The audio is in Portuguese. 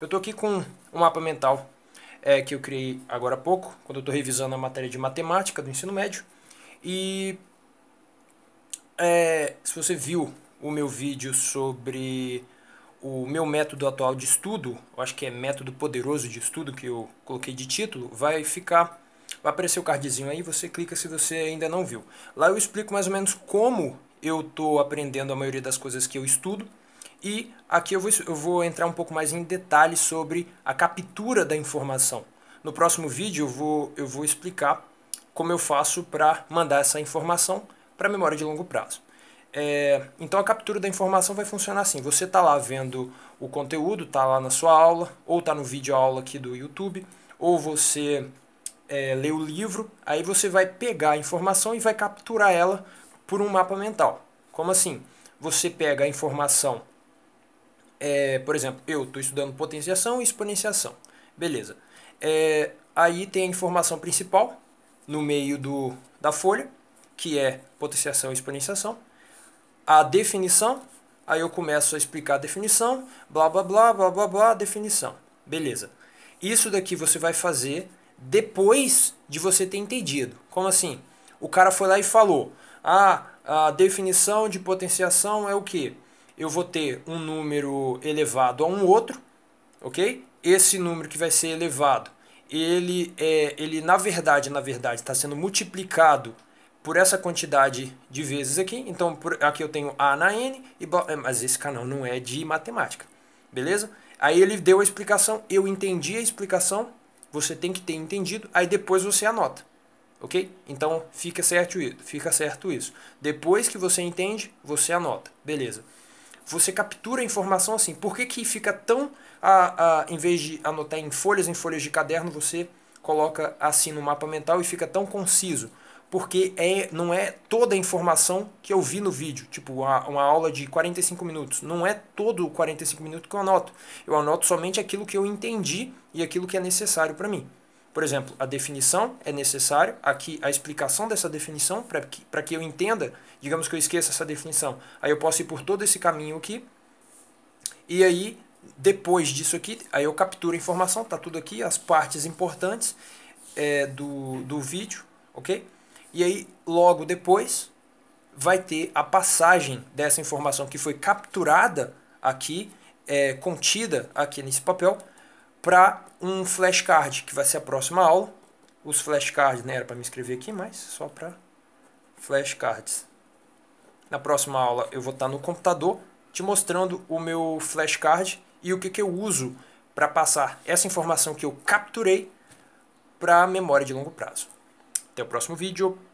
Eu estou aqui com um mapa mental é, que eu criei agora há pouco, quando eu estou revisando a matéria de matemática do ensino médio. E é, se você viu o meu vídeo sobre o meu método atual de estudo, eu acho que é método poderoso de estudo que eu coloquei de título, vai ficar, vai aparecer o cardzinho aí, você clica se você ainda não viu. Lá eu explico mais ou menos como eu estou aprendendo a maioria das coisas que eu estudo e aqui eu vou, eu vou entrar um pouco mais em detalhe sobre a captura da informação. No próximo vídeo eu vou, eu vou explicar como eu faço para mandar essa informação para memória de longo prazo. É, então a captura da informação vai funcionar assim: você está lá vendo o conteúdo, está lá na sua aula, ou está no vídeo aula aqui do YouTube, ou você é, lê o livro, aí você vai pegar a informação e vai capturar ela por um mapa mental. Como assim? Você pega a informação é, por exemplo, eu estou estudando potenciação e exponenciação. Beleza. É, aí tem a informação principal no meio do, da folha, que é potenciação e exponenciação. A definição, aí eu começo a explicar a definição, blá blá blá blá blá blá, definição. Beleza. Isso daqui você vai fazer depois de você ter entendido. Como assim? O cara foi lá e falou: "Ah, a definição de potenciação é o que? eu vou ter um número elevado a um outro, ok? Esse número que vai ser elevado, ele, é, ele na verdade, na verdade, está sendo multiplicado por essa quantidade de vezes aqui. Então, por, aqui eu tenho A na N, e, é, mas esse canal não é de matemática, beleza? Aí ele deu a explicação, eu entendi a explicação, você tem que ter entendido, aí depois você anota. Ok? Então fica certo, fica certo isso. Depois que você entende, você anota. Beleza você captura a informação assim. Por que, que fica tão. A, a, em vez de anotar em folhas, em folhas de caderno, você coloca assim no mapa mental e fica tão conciso? Porque é, não é toda a informação que eu vi no vídeo. Tipo, uma, uma aula de 45 minutos. Não é todo 45 minutos que eu anoto. Eu anoto somente aquilo que eu entendi e aquilo que é necessário para mim. Por exemplo, a definição é necessária, aqui a explicação dessa definição, para que, que eu entenda, digamos que eu esqueça essa definição, aí eu posso ir por todo esse caminho aqui, e aí, depois disso aqui, aí eu capturo a informação, tá tudo aqui, as partes importantes é, do, do vídeo, ok? E aí, logo depois, vai ter a passagem dessa informação que foi capturada aqui, é, contida aqui nesse papel, para um flashcard, que vai ser a próxima aula. Os flashcards, né, era para me escrever aqui, mas só para flashcards. Na próxima aula eu vou estar no computador te mostrando o meu flashcard e o que, que eu uso para passar essa informação que eu capturei para a memória de longo prazo. Até o próximo vídeo.